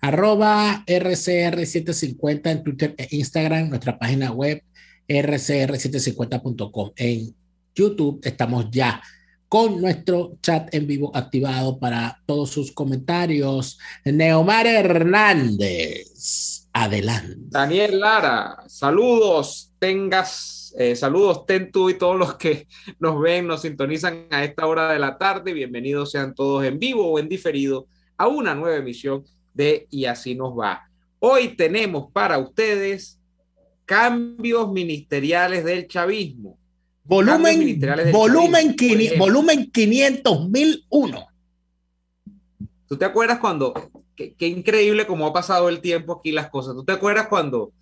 arroba RCR750 en Twitter e Instagram, nuestra página web rcr750.com. En YouTube estamos ya con nuestro chat en vivo activado para todos sus comentarios. Neomar Hernández, adelante. Daniel Lara, saludos, tengas, eh, saludos, ten tú y todos los que nos ven, nos sintonizan a esta hora de la tarde. Bienvenidos sean todos en vivo o en diferido a una nueva emisión y así nos va. Hoy tenemos para ustedes cambios ministeriales del chavismo. Volumen, volumen, chavismo, volumen 500.001. ¿Tú te acuerdas cuando, qué, increíble cómo ha pasado el tiempo aquí las cosas? ¿Tú te acuerdas cuando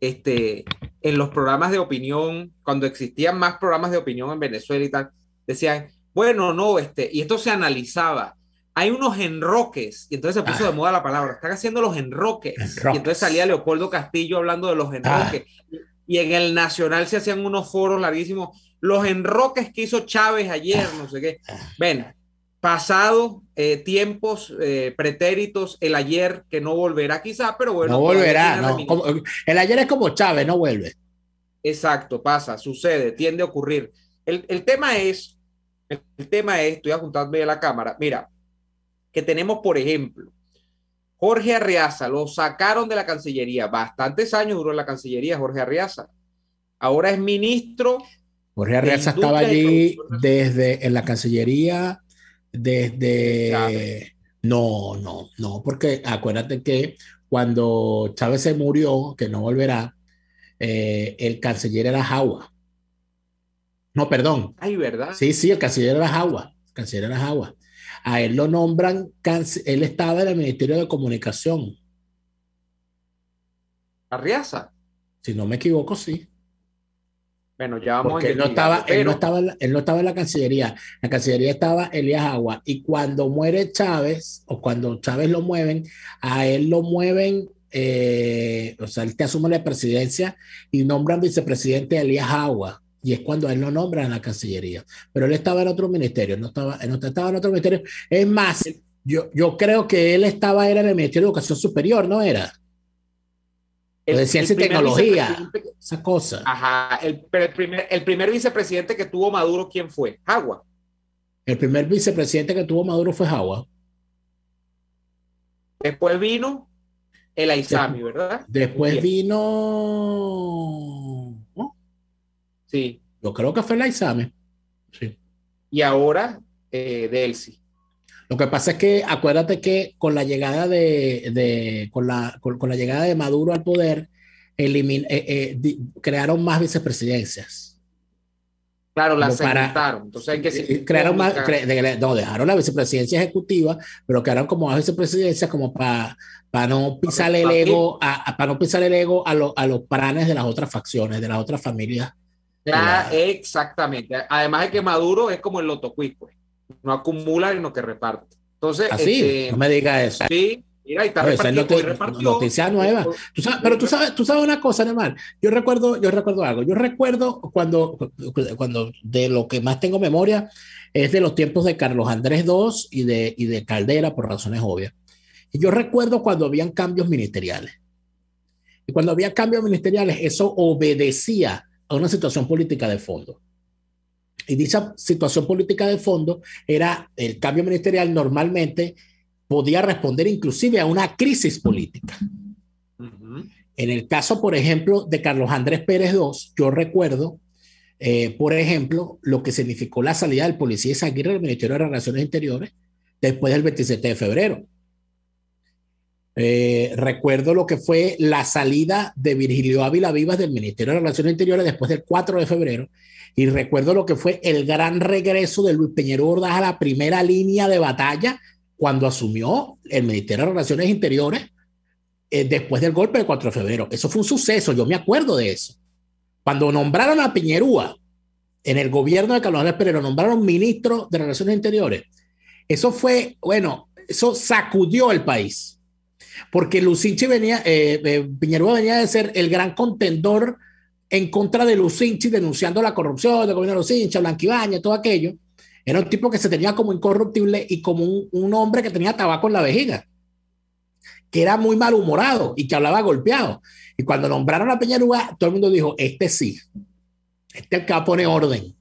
este, en los programas de opinión, cuando existían más programas de opinión en Venezuela y tal, decían, bueno, no, este, y esto se analizaba hay unos enroques, y entonces se puso de ah. moda la palabra, están haciendo los enroques. Y entonces salía Leopoldo Castillo hablando de los ah. enroques. Y en el Nacional se hacían unos foros larguísimos, los enroques que hizo Chávez ayer, no sé qué. Ah. Ven, pasado, eh, tiempos, eh, pretéritos, el ayer que no volverá quizá, pero bueno. No volverá, el ayer es como Chávez, no vuelve. Exacto, pasa, sucede, tiende a ocurrir. El, tema es, el, tema es, estoy apuntando a la cámara, mira, que tenemos, por ejemplo, Jorge Arriaza. lo sacaron de la Cancillería, bastantes años duró la Cancillería Jorge Arriaza. ahora es ministro. Jorge Arriaza estaba allí desde en la Cancillería, desde... No, no, no, porque acuérdate que cuando Chávez se murió, que no volverá, eh, el canciller era Jaua. No, perdón. Ay, ¿verdad? Sí, sí, el canciller era las canciller era Jaua. A él lo nombran, él estaba en el Ministerio de Comunicación. ¿Arriaza? Si no me equivoco, sí. Bueno, ya vamos a él no, estaba, él, no estaba, él no estaba en la Cancillería. La Cancillería estaba Elías Agua. Y cuando muere Chávez, o cuando Chávez lo mueven, a él lo mueven, eh, o sea, él te asume la presidencia y nombran vicepresidente Elías Agua y es cuando él no nombra en la Cancillería. Pero él estaba en otro ministerio, no estaba, estaba en otro ministerio. Es más, yo, yo creo que él estaba era en el Ministerio de Educación Superior, ¿no era? El, de Ciencia y Tecnología, esa cosa. Ajá, el, el, primer, vicepresidente que tuvo Maduro, ¿quién fue? Agua. El primer vicepresidente que tuvo Maduro fue Agua. Después vino el Aizami, ¿verdad? Después vino yo creo que fue la examen Y ahora eh, Delcy. Lo que pasa es que acuérdate que con la llegada de, con, la, llegada de Maduro al poder, eh, eh, crearon más vicepresidencias. Claro, las separaron. Entonces que eh, crearon más, no, dejaron la vicepresidencia ejecutiva, pero crearon como más vicepresidencias como para para no pisar el ego, a, para no el ego a, a los planes de las otras facciones, de las otras familias exactamente. Además de que Maduro es como el lotocuico, No acumula, sino que reparte. Entonces, así, ah, este, no me diga eso. Sí, y está repartido, nueva. pero tú sabes, tú sabes una cosa, neymar. Yo recuerdo, yo recuerdo algo. Yo recuerdo cuando, cuando de lo que más tengo memoria es de los tiempos de Carlos Andrés II y de, y de Caldera, por razones obvias. Y yo recuerdo cuando habían cambios ministeriales. Y cuando había cambios ministeriales, eso obedecía a una situación política de fondo. Y dicha situación política de fondo era el cambio ministerial normalmente podía responder inclusive a una crisis política. En el caso, por ejemplo, de Carlos Andrés Pérez II, yo recuerdo, eh, por ejemplo, lo que significó la salida del policía Aguirre del Ministerio de Relaciones Interiores después del 27 de febrero. Eh, recuerdo lo que fue la salida de Virgilio Ávila Vivas del Ministerio de Relaciones Interiores después del 4 de febrero y recuerdo lo que fue el gran regreso de Luis Peñero Ordaz a la primera línea de batalla cuando asumió el Ministerio de Relaciones Interiores eh, después del golpe del 4 de febrero. Eso fue un suceso, yo me acuerdo de eso. Cuando nombraron a Piñerúa en el gobierno de Carlos Álvarez Pereira, nombraron ministro de Relaciones Interiores. Eso fue, bueno, eso sacudió el país porque Lucinchi venía, eh, eh venía de ser el gran contendor en contra de Lucinchi, denunciando la corrupción del gobierno de Lucinchi, Blanquibaña, todo aquello. Era un tipo que se tenía como incorruptible y como un, hombre que tenía tabaco en la vejiga, que era muy malhumorado y que hablaba golpeado. Y cuando nombraron a Piñerúa, todo el mundo dijo, este sí, este es el que va orden.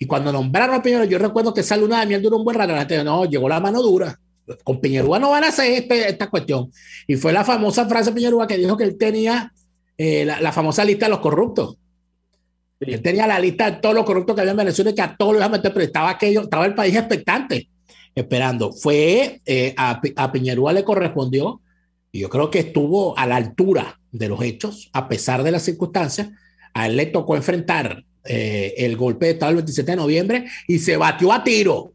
Y cuando nombraron a Piñerúa, yo recuerdo que sale una de miel duró un buen rato, no, llegó la mano dura con Piñerúa no van a hacer este, esta cuestión. Y fue la famosa frase de Piñerúa que dijo que él tenía eh, la, famosa lista de los corruptos. Él tenía la lista de todos los corruptos que había en Venezuela y que a todos los meter, pero estaba, aquello, estaba el país expectante, esperando. Fue, eh, a, Piñerúa le correspondió, y yo creo que estuvo a la altura de los hechos, a pesar de las circunstancias. A él le tocó enfrentar eh, el golpe de Estado el 27 de noviembre y se batió a tiro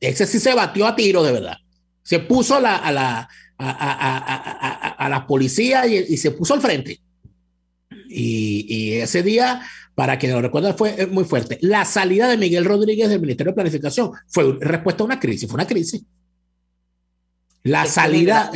ese sí se batió a tiro de verdad. Se puso a la, a policía y, se puso al frente. Y, ese día, para quien lo recuerda, fue eh, muy fuerte. La salida de Miguel Rodríguez del Ministerio de Planificación fue respuesta a una crisis, fue una crisis. La salida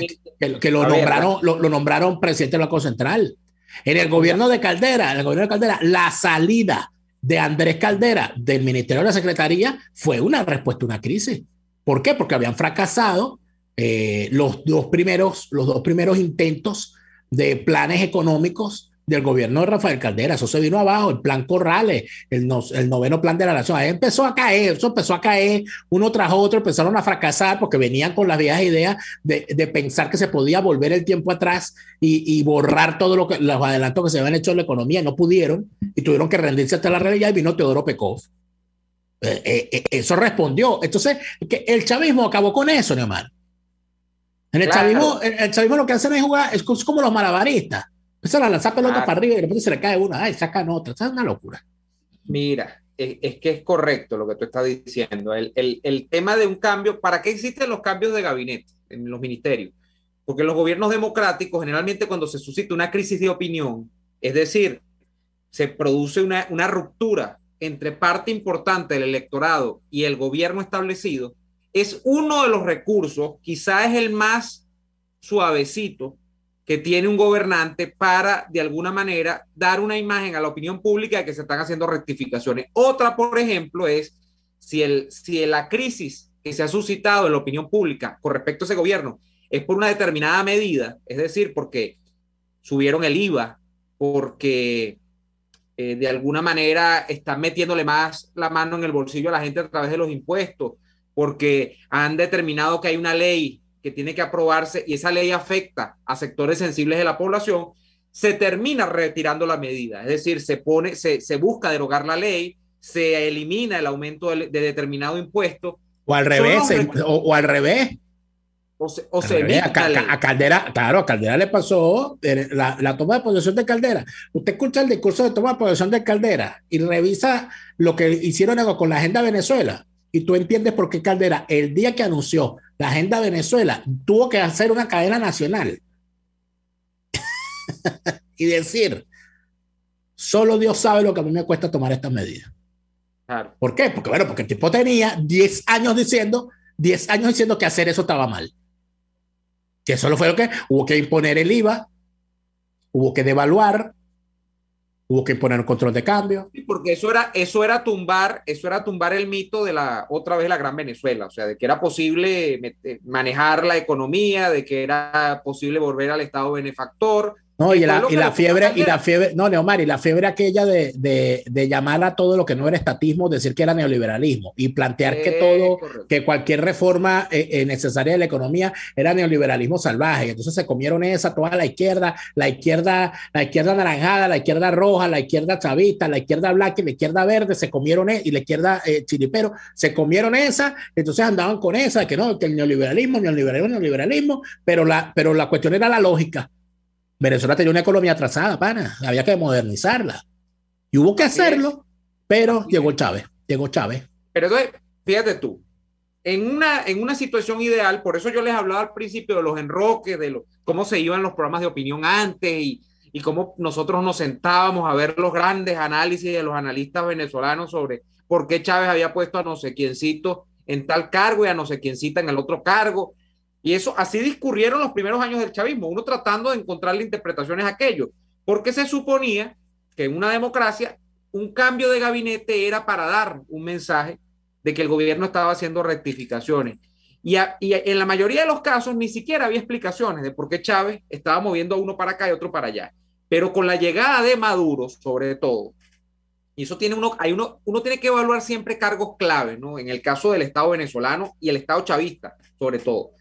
que, lo, nombraron, lo, nombraron presidente del Banco Central. En el gobierno de Caldera, en el gobierno de Caldera, la salida de Andrés Caldera del Ministerio de la Secretaría fue una respuesta a una crisis. ¿Por qué? Porque habían fracasado eh, los, dos primeros, los dos primeros intentos de planes económicos del gobierno de Rafael Caldera, eso se vino abajo, el plan Corrales, el, noveno plan de la nación, empezó a caer, eso empezó a caer, uno tras otro empezaron a fracasar porque venían con las viejas ideas de, pensar que se podía volver el tiempo atrás y, borrar todo lo que los adelantos que se habían hecho en la economía, no pudieron y tuvieron que rendirse hasta la realidad y vino Teodoro Pekov. Eh, eh, eh, eso respondió. Entonces, que el chavismo acabó con eso, Neomar En el, chavismo, el chavismo lo que hacen es jugar, es como los malabaristas Empiezan la lanzar pelota ah. para arriba y de repente se le cae una, y sacan otra. Es una locura. Mira, e, es, que es correcto lo que tú estás diciendo. El, tema de un cambio, ¿para qué existen los cambios de gabinete en los ministerios? Porque los gobiernos democráticos, generalmente cuando se suscita una crisis de opinión, es decir, se produce una, una, ruptura entre parte importante del electorado y el gobierno establecido, es uno de los recursos, quizá es el más suavecito, que tiene un gobernante para, de alguna manera, dar una imagen a la opinión pública de que se están haciendo rectificaciones. Otra, por ejemplo, es si, el, si la crisis que se ha suscitado en la opinión pública con respecto a ese gobierno es por una determinada medida, es decir, porque subieron el IVA, porque eh, de alguna manera están metiéndole más la mano en el bolsillo a la gente a través de los impuestos, porque han determinado que hay una ley que tiene que aprobarse y esa ley afecta a sectores sensibles de la población, se termina retirando la medida, es decir, se pone, se, busca derogar la ley, se elimina el aumento de, determinado impuesto. O al revés, o, al revés. O se, o se a, Caldera, claro, a Caldera le pasó eh, la, la, toma de posesión de Caldera. Usted escucha el discurso de toma de posesión de Caldera y revisa lo que hicieron con la agenda Venezuela y tú entiendes por qué Caldera, el día que anunció la agenda Venezuela tuvo que hacer una cadena nacional y decir, solo Dios sabe lo que a mí me cuesta tomar estas medidas. ¿Por qué? Porque bueno, porque el tipo tenía 10 años diciendo, 10 años diciendo que hacer eso estaba mal. Que solo fue lo que hubo que imponer el IVA, hubo que devaluar, hubo que poner un control de cambio. Sí, porque eso era, eso era tumbar, eso era tumbar el mito de la otra vez la Gran Venezuela, o sea, de que era posible manejar la economía, de que era posible volver al Estado benefactor, no, y la, fiebre, y la fiebre, no, Neomar, y la fiebre aquella de, de, llamar a todo lo que no era estatismo, decir que era neoliberalismo y plantear que eh, todo, que cualquier reforma eh, eh, necesaria de la economía era neoliberalismo salvaje. Entonces se comieron esa, toda la izquierda, la izquierda, la izquierda naranjada, la izquierda roja, la izquierda chavista, la izquierda blanca y la izquierda verde, se comieron e, y la izquierda eh, chilipero, se comieron esa, entonces andaban con esa, que no, que el neoliberalismo, neoliberalismo, neoliberalismo, pero la, pero la cuestión era la lógica Venezuela tenía una economía atrasada, pana, había que modernizarla. Y hubo que hacerlo, pero llegó Chávez, llegó Chávez. Pero fíjate tú, en una, en una situación ideal, por eso yo les hablaba al principio de los enroques, de lo, cómo se iban los programas de opinión antes y, y cómo nosotros nos sentábamos a ver los grandes análisis de los analistas venezolanos sobre por qué Chávez había puesto a no sé quiéncito en tal cargo y a no sé quién cita en el otro cargo y eso así discurrieron los primeros años del chavismo, uno tratando de encontrarle interpretaciones a aquello, porque se suponía que en una democracia un cambio de gabinete era para dar un mensaje de que el gobierno estaba haciendo rectificaciones. Y, en la mayoría de los casos ni siquiera había explicaciones de por qué Chávez estaba moviendo a uno para acá y otro para allá. Pero con la llegada de Maduro, sobre todo, y eso tiene uno, hay uno, uno tiene que evaluar siempre cargos clave, ¿no? En el caso del Estado venezolano y el Estado chavista, sobre todo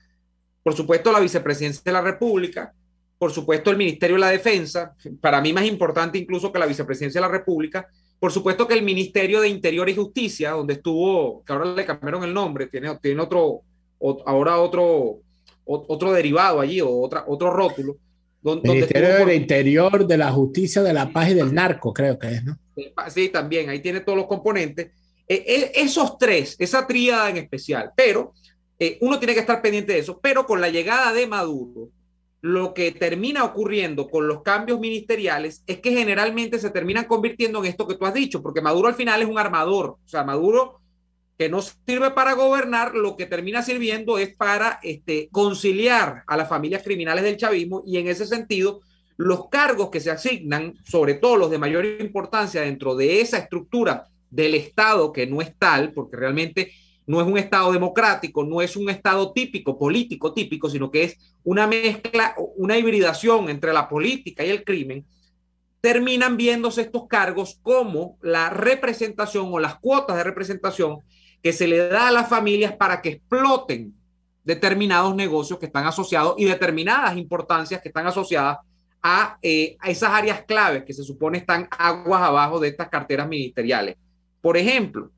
por supuesto la vicepresidencia de la República, por supuesto el Ministerio de la Defensa, para mí más importante incluso que la vicepresidencia de la República, por supuesto que el Ministerio de Interior y Justicia, donde estuvo, que ahora le cambiaron el nombre, tiene, tiene otro, ahora otro, otro derivado allí, o otra, otro rótulo. Donde, Ministerio del Interior, de la Justicia, de la Paz y del Narco, creo que es, ¿no? Sí, también, ahí tiene todos los componentes. E, e, esos tres, esa tríada en especial, pero eh, uno tiene que estar pendiente de eso, pero con la llegada de Maduro, lo que termina ocurriendo con los cambios ministeriales es que generalmente se terminan convirtiendo en esto que tú has dicho, porque Maduro al final es un armador, o sea, Maduro que no sirve para gobernar, lo que termina sirviendo es para este, conciliar a las familias criminales del chavismo y en ese sentido los cargos que se asignan, sobre todo los de mayor importancia dentro de esa estructura del Estado, que no es tal, porque realmente no es un Estado democrático, no es un Estado típico, político típico, sino que es una mezcla, una hibridación entre la política y el crimen, terminan viéndose estos cargos como la representación o las cuotas de representación que se le da a las familias para que exploten determinados negocios que están asociados y determinadas importancias que están asociadas a, eh, a esas áreas claves que se supone están aguas abajo de estas carteras ministeriales. Por ejemplo,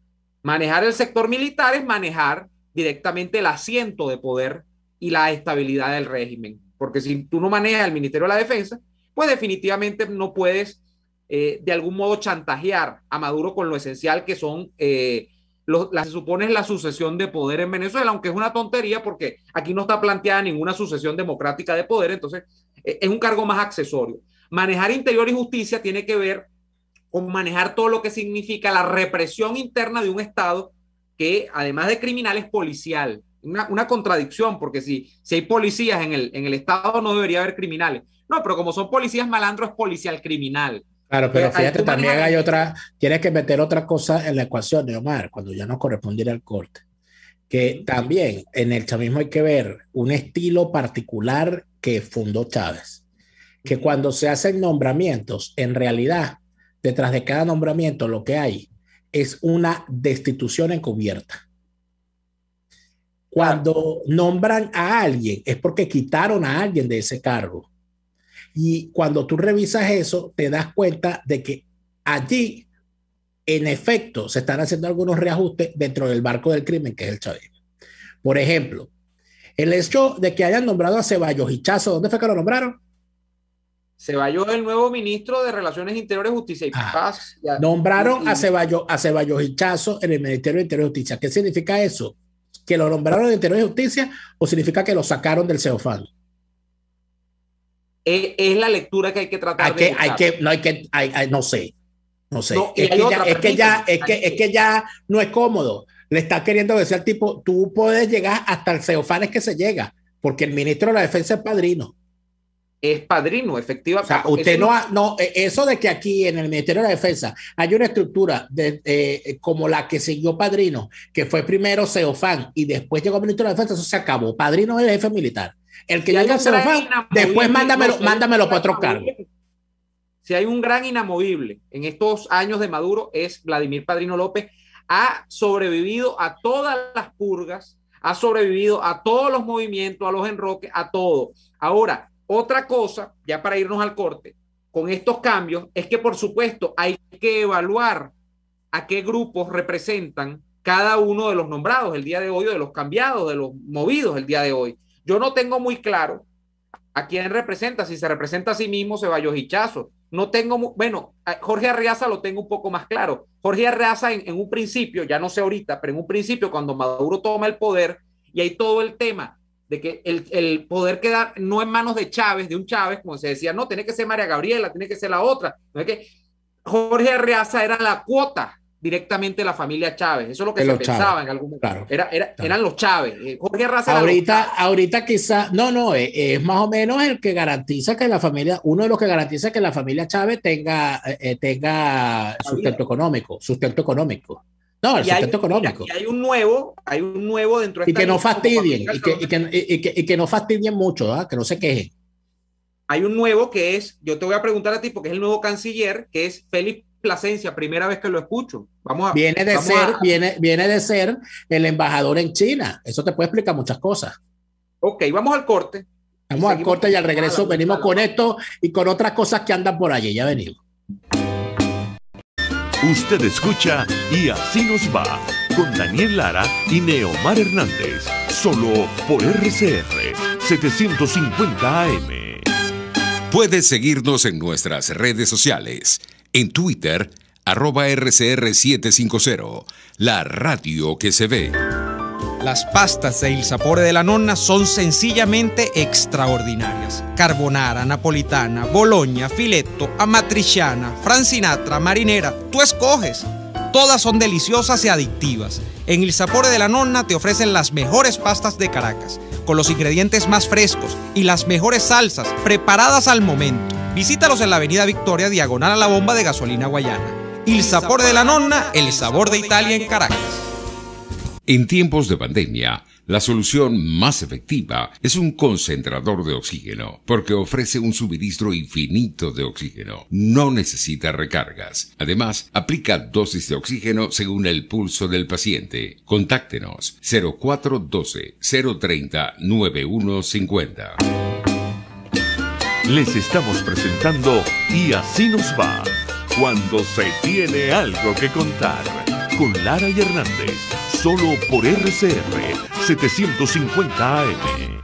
Manejar el sector militar es manejar directamente el asiento de poder y la estabilidad del régimen. Porque si tú no manejas el Ministerio de la Defensa, pues definitivamente no puedes eh, de algún modo chantajear a Maduro con lo esencial que son, eh, las, se supone, la sucesión de poder en Venezuela, aunque es una tontería porque aquí no está planteada ninguna sucesión democrática de poder, entonces eh, es un cargo más accesorio. Manejar interior y justicia tiene que ver o manejar todo lo que significa la represión interna de un Estado que, además de criminal, es policial. Una, contradicción, porque si, si hay policías en el, Estado no debería haber criminales. No, pero como son policías malandros, es policial criminal. Claro, pero fíjate, también hay otra, tienes que meter otra cosa en la ecuación de Omar, cuando ya no ir al corte. Que también en el chavismo hay que ver un estilo particular que fundó Chávez, que cuando se hacen nombramientos, en realidad detrás de cada nombramiento lo que hay es una destitución encubierta. Cuando nombran a alguien es porque quitaron a alguien de ese cargo. Y cuando tú revisas eso, te das cuenta de que allí, en efecto, se están haciendo algunos reajustes dentro del barco del crimen, que es el chavismo. Por ejemplo, el hecho de que hayan nombrado a Ceballos y Chazo, ¿dónde fue que lo nombraron? Ceballos es el nuevo ministro de Relaciones Interiores, Justicia y ah. Paz. nombraron a Ceballos, a Ceballos Hichazo en el Ministerio de Interior y Justicia. ¿Qué significa eso? ¿Que lo nombraron en Interior y Justicia o significa que lo sacaron del CEOFAN? Es, la lectura que hay que tratar que, hay que, no hay que, no sé, no sé. es, que ya, es, es, que, es que ya no es cómodo. Le está queriendo decir al tipo, tú puedes llegar hasta el CEOFAN es que se llega, porque el ministro de la Defensa es padrino es padrino, efectivamente. O usted no, no, eh, eso de que aquí en el Ministerio de Defensa hay una estructura de, eh, como la que siguió Padrino, que fue primero Ceofán y después llegó el Ministerio de la Defensa, eso se acabó. Padrino es el jefe militar. El que llega a Seofan, después mándamelo, para otro cargo. Si hay un gran inamovible en estos años de Maduro es Vladimir Padrino López, ha sobrevivido a todas las purgas, ha sobrevivido a todos los movimientos, a los enroques, a todo. Ahora, otra cosa, ya para irnos al corte, con estos cambios es que, por supuesto, hay que evaluar a qué grupos representan cada uno de los nombrados el día de hoy o de los cambiados, de los movidos el día de hoy. Yo no tengo muy claro a quién representa, si se representa a sí mismo, se va Hichazo. No tengo, bueno, Jorge Arriaza lo tengo un poco más claro. Jorge Arriaza en, en un principio, ya no sé ahorita, pero en un principio cuando Maduro toma el poder y hay todo el tema de que el, poder quedar no en manos de Chávez, de un Chávez, como se decía, no, tiene que ser María Gabriela, tiene que ser la otra. No es que Jorge Arreaza era la cuota directamente de la familia Chávez. Eso es lo que se pensaba en algún momento. Claro, Eran los Chávez. Eh, Jorge Arreaza ahorita, ahorita quizá, no, no, eh, es, más o menos el que garantiza que la familia, uno de los que garantiza que la familia Chávez tenga, eh, tenga sustento económico, sustento económico. No, el aspecto económico. Y hay un nuevo, hay un nuevo dentro de Y que no fastidien, y que, no fastidien mucho, ¿ah? que no se quejen. Hay un nuevo que es, yo te voy a preguntar a ti, porque es el nuevo canciller, que es Félix Placencia primera vez que lo escucho. Vamos a, viene, de ser, viene, viene de ser el embajador en China. Eso te puede explicar muchas cosas. Ok, vamos al corte. Vamos al corte y al regreso venimos con esto y con otras cosas que andan por allí. Ya venimos. Usted escucha Y así nos va con Daniel Lara y Neomar Hernández, solo por RCR 750 AM. Puedes seguirnos en nuestras redes sociales, en Twitter, arroba RCR750, la radio que se ve. Las pastas de Il Sapore de la Nonna son sencillamente extraordinarias. Carbonara, napolitana, Boloña, filetto, amatriciana, francinatra, marinera, tú escoges. Todas son deliciosas y adictivas. En Il Sapore de la Nonna te ofrecen las mejores pastas de Caracas, con los ingredientes más frescos y las mejores salsas preparadas al momento. Visítalos en la Avenida Victoria, diagonal a la bomba de gasolina guayana. Il Sapore de la Nonna, el sabor de Italia en Caracas. En tiempos de pandemia, la solución más efectiva es un concentrador de oxígeno, porque ofrece un suministro infinito de oxígeno. No necesita recargas. Además, aplica dosis de oxígeno según el pulso del paciente. Contáctenos 0412 030 9150. Les estamos presentando Y así nos va, cuando se tiene algo que contar con Lara y Hernández, solo por RCR 750 AM.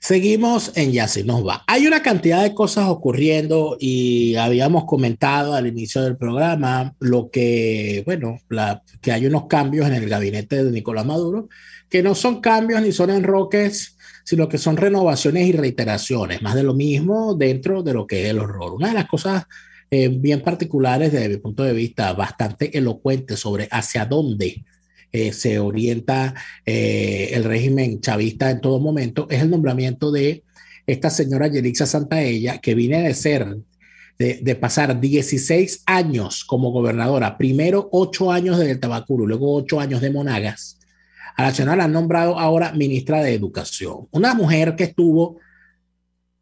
Seguimos en Ya se nos va. Hay una cantidad de cosas ocurriendo y habíamos comentado al inicio del programa lo que, bueno, la, que hay unos cambios en el gabinete de Nicolás Maduro, que no son cambios ni son enroques, sino que son renovaciones y reiteraciones, más de lo mismo dentro de lo que es el horror. Una de las cosas eh, bien particulares desde mi punto de vista, bastante elocuentes sobre hacia dónde eh, se orienta eh, el régimen chavista en todo momento, es el nombramiento de esta señora Yelixa Santaella, que viene de ser, de, pasar 16 años como gobernadora, primero 8 años de Tabacuro, luego 8 años de Monagas, a la señora la han nombrado ahora ministra de Educación. Una mujer que estuvo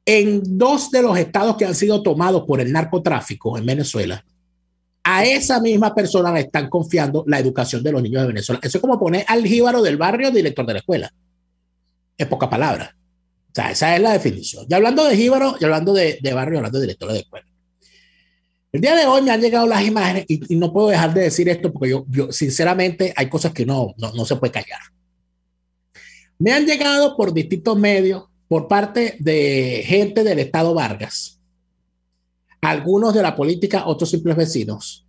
en dos de los estados que han sido tomados por el narcotráfico en Venezuela, a esa misma persona le están confiando la educación de los niños de Venezuela. Eso es como poner al jíbaro del barrio director de la escuela. Es poca palabra. O sea, esa es la definición. Y hablando de jíbaro, y hablando de, barrio, hablando de director de escuela. El día de hoy me han llegado las imágenes y, no puedo dejar de decir esto porque yo, sinceramente, hay cosas que no, no se puede callar. Me han llegado por distintos medios por parte de gente del Estado Vargas, algunos de la política, otros simples vecinos.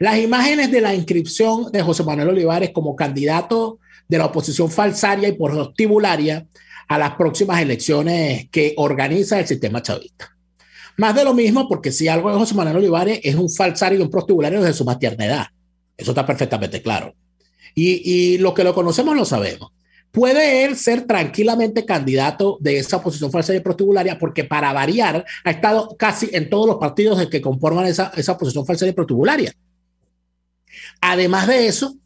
Las imágenes de la inscripción de José Manuel Olivares como candidato de la oposición falsaria y por a las próximas elecciones que organiza el sistema chavista. Más de lo mismo, porque si algo de José Manuel Olivares es un falsario y un prostibulario desde su maternidad. Eso está perfectamente claro. y lo que lo conocemos lo sabemos puede él ser tranquilamente candidato de esa posición falsa y protubularia, porque para variar ha estado casi en todos los partidos que conforman esa, esa oposición falsa y protubularia. Además de eso,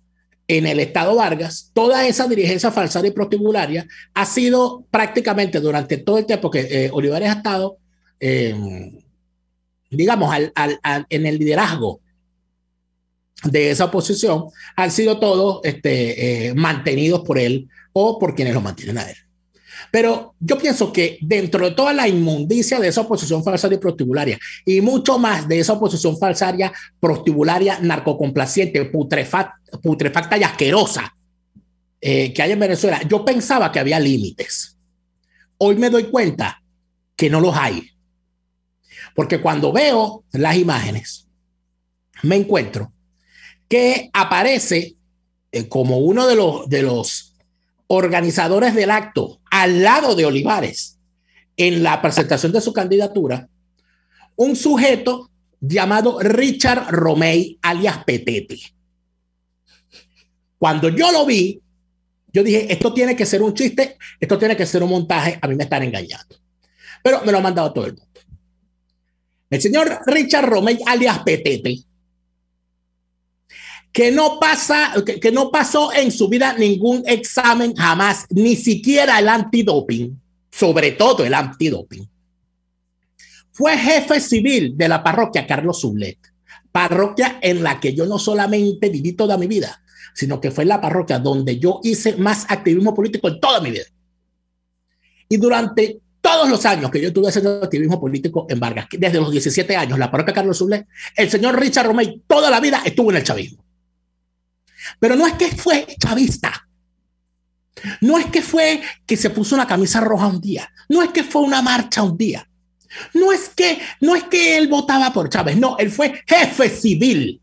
en el Estado Vargas, toda esa dirigencia falsaria y protibularia ha sido prácticamente durante todo el tiempo que eh, Olivares ha estado, eh, digamos, en el liderazgo de esa oposición han sido todos este, eh, mantenidos por él o por quienes lo mantienen a él. Pero yo pienso que dentro de toda la inmundicia de esa oposición falsaria y prostibularia, y mucho más de esa oposición falsaria, prostibularia, narcocomplaciente, putrefacta, putrefacta y asquerosa eh, que hay en Venezuela, yo pensaba que había límites. Hoy me doy cuenta que no los hay. Porque cuando veo las imágenes, me encuentro que aparece eh, como uno de los, de los organizadores del acto al lado de Olivares en la presentación de su candidatura, un sujeto llamado Richard Romey, alias Petete. Cuando yo lo vi, yo dije, esto tiene que ser un chiste, esto tiene que ser un montaje, a mí me están engañando. Pero me lo ha mandado todo el mundo. El señor Richard Romey, alias Petete, que no pasa, que, no pasó en su vida ningún examen jamás, ni siquiera el antidoping, sobre todo el antidoping. Fue jefe civil de la parroquia Carlos Zulet, parroquia en la que yo no solamente viví toda mi vida, sino que fue la parroquia donde yo hice más activismo político en toda mi vida. Y durante todos los años que yo tuve haciendo activismo político en Vargas, desde los 17 años, la parroquia Carlos Zulet, el señor Richard Romay toda la vida estuvo en el chavismo. Pero no es que fue chavista. No es que fue que se puso una camisa roja un día. No es que fue una marcha un día. No es que, no es que él votaba por Chávez. No, él fue jefe civil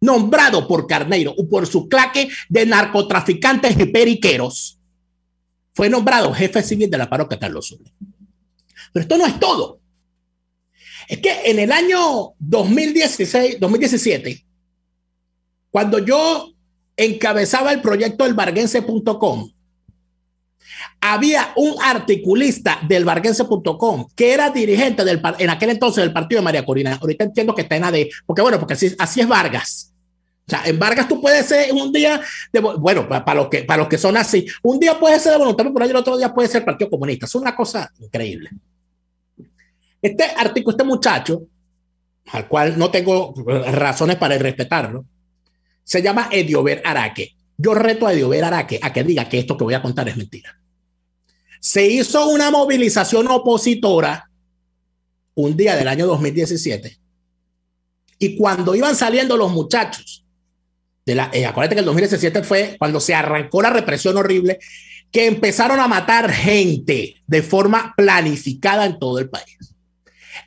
nombrado por Carneiro o por su claque de narcotraficantes y periqueros. Fue nombrado jefe civil de la parroquia Carlos Zule. Pero esto no es todo. Es que en el año 2016, 2017, cuando yo encabezaba el proyecto elbarguense.com, había un articulista del barguense.com que era dirigente del, en aquel entonces del partido de María Corina. Ahorita entiendo que está en AD, e, porque bueno, porque así, es Vargas. O sea, en Vargas tú puedes ser un día, de, bueno, para, los que, para los que son así, un día puede ser de voluntario por ahí el otro día puede ser Partido Comunista. Es una cosa increíble. Este artículo, este muchacho, al cual no tengo razones para respetarlo, se llama Ediover Araque. Yo reto a Ediober Araque a que diga que esto que voy a contar es mentira. Se hizo una movilización opositora un día del año 2017 y cuando iban saliendo los muchachos, de la, eh, acuérdate que el 2017 fue cuando se arrancó la represión horrible, que empezaron a matar gente de forma planificada en todo el país.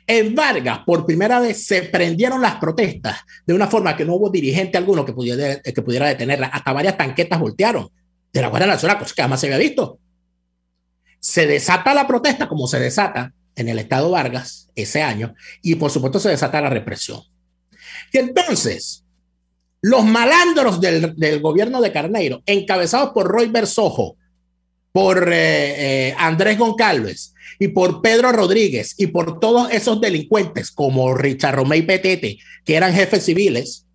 En Vargas, por primera vez, se prendieron las protestas de una forma que no hubo dirigente alguno que pudiera, detenerlas. Hasta varias tanquetas voltearon de la Guardia Nacional, cosa que jamás se había visto. Se desata la protesta como se desata en el estado Vargas ese año y por supuesto se desata la represión. Y entonces, los malandros del, gobierno de Carneiro, encabezados por Roy Berzojo, por eh, eh, Andrés Goncalves y por Pedro Rodríguez y por todos esos delincuentes como Richard y Petete, que eran jefes civiles,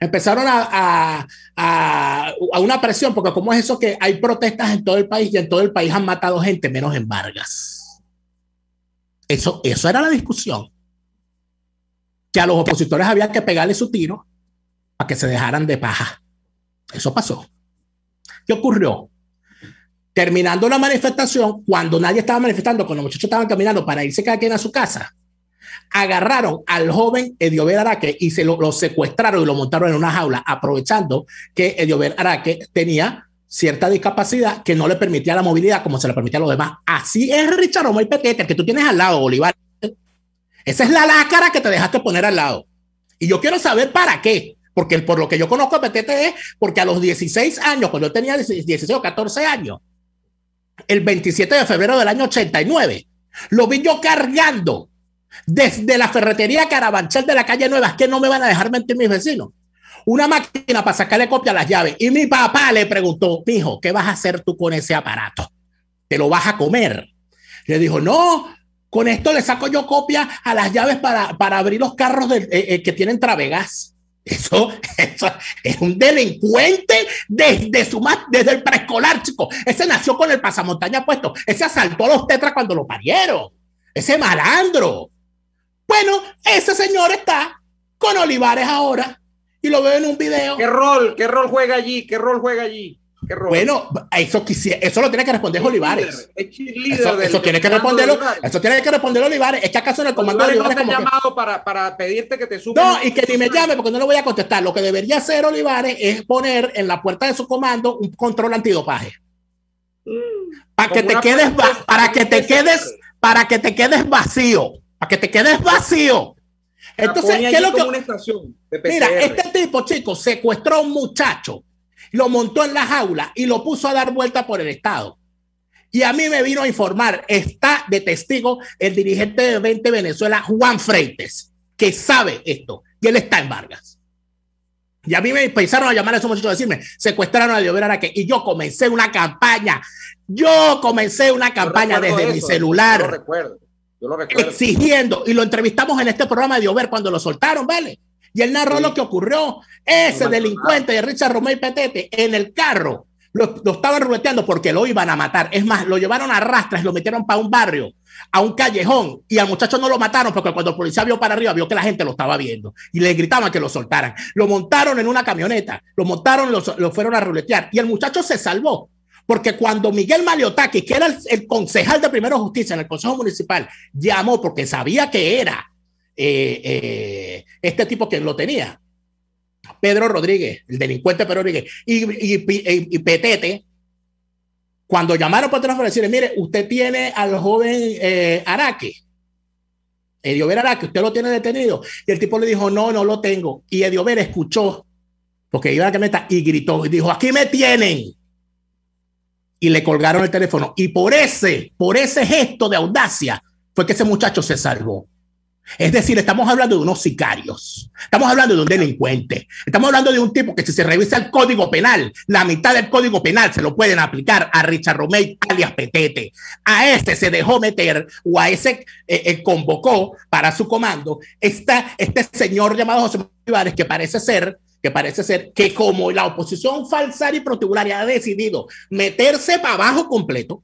empezaron a, a, a, una presión, porque como es eso que hay protestas en todo el país y en todo el país han matado gente, menos en Vargas. Eso, eso era la discusión. Que a los opositores había que pegarle su tiro para que se dejaran de paja. Eso pasó. ¿Qué ocurrió? terminando la manifestación, cuando nadie estaba manifestando, cuando los muchachos estaban caminando para irse cada quien a su casa, agarraron al joven Ediobel Araque y se lo, secuestraron y lo montaron en una jaula, aprovechando que Ediobel Araque tenía cierta discapacidad que no le permitía la movilidad como se le permitía a los demás. Así es Richard y Petete, que tú tienes al lado, Bolívar. Esa es la lácara que te dejaste poner al lado. Y yo quiero saber para qué. Porque por lo que yo conozco a Petete es porque a los 16 años, cuando yo tenía 16 o 14 años, el 27 de febrero del año 89. Lo vi yo cargando desde la ferretería Carabanchel de la calle Nueva. que no me van a dejar mentir mis vecinos. Una máquina para sacarle copia a las llaves. Y mi papá le preguntó, hijo, ¿qué vas a hacer tú con ese aparato? ¿Te lo vas a comer? Le dijo, no, con esto le saco yo copia a las llaves para, abrir los carros eh, eh, que tienen travegas. Eso, es un delincuente desde, su, desde el preescolar, chico. Ese nació con el pasamontaña puesto. Ese asaltó a los tetras cuando lo parieron. Ese malandro. Bueno, ese señor está con Olivares ahora y lo veo en un video. ¿Qué rol, qué rol juega allí? ¿Qué rol juega allí? Bueno, eso, quisiera, eso lo tiene que responder Olivares. eso, tiene que responderlo. Eso tiene que responder Olivares. Es que acaso en el comando Olivares, Olivares no para, pedirte que te No, y que ni me llame porque no le voy a contestar. Lo que debería hacer Olivares es poner en la puerta de su comando un control antidopaje. Mm. para que te quedes para que te quedes para que te quedes vacío, para que te quedes vacío. Entonces, ¿qué es lo que Mira, este tipo, chicos, secuestró a un muchacho lo montó en la jaula y lo puso a dar vuelta por el Estado. Y a mí me vino a informar, está de testigo el dirigente de 20 Venezuela, Juan Freites, que sabe esto, y él está en Vargas. Y a mí me empezaron a llamar a esos muchachos a decirme, secuestraron a Diobel Araque. Y yo comencé una campaña, yo comencé una campaña desde mi celular. Yo lo recuerdo, Exigiendo, y lo entrevistamos en este programa de Diover cuando lo soltaron, ¿vale? Y él narró lo que ocurrió. Ese delincuente de Richard Romay Petete en el carro lo, estaban ruleteando porque lo iban a matar. Es más, lo llevaron a rastras, lo metieron para un barrio, a un callejón, y al muchacho no lo mataron porque cuando el policía vio para arriba, vio que la gente lo estaba viendo y le gritaban que lo soltaran. Lo montaron en una camioneta, lo montaron, lo, lo fueron a ruletear, y el muchacho se salvó. Porque cuando Miguel Maliotaki, que era el, concejal de Primero Justicia en el Consejo Municipal, llamó porque sabía que era eh, eh, este tipo que lo tenía, Pedro Rodríguez, el delincuente Pedro Rodríguez, y, Petete, cuando llamaron para teléfono decirle, mire, usted tiene al joven eh, Araque, Ediober Araque, usted lo tiene detenido. Y el tipo le dijo, no, no lo tengo. Y Ver escuchó, porque iba a la y gritó, y dijo, aquí me tienen. Y le colgaron el teléfono. Y por ese, por ese gesto de audacia, fue que ese muchacho se salvó. Es decir, estamos hablando de unos sicarios, estamos hablando de un delincuente, estamos hablando de un tipo que si se revisa el código penal, la mitad del código penal se lo pueden aplicar a Richard Romey alias Petete. A este se dejó meter o a ese eh, eh, convocó para su comando Está este señor llamado José Olivares que parece ser que parece ser que como la oposición falsaria y protibularia ha decidido meterse para abajo completo,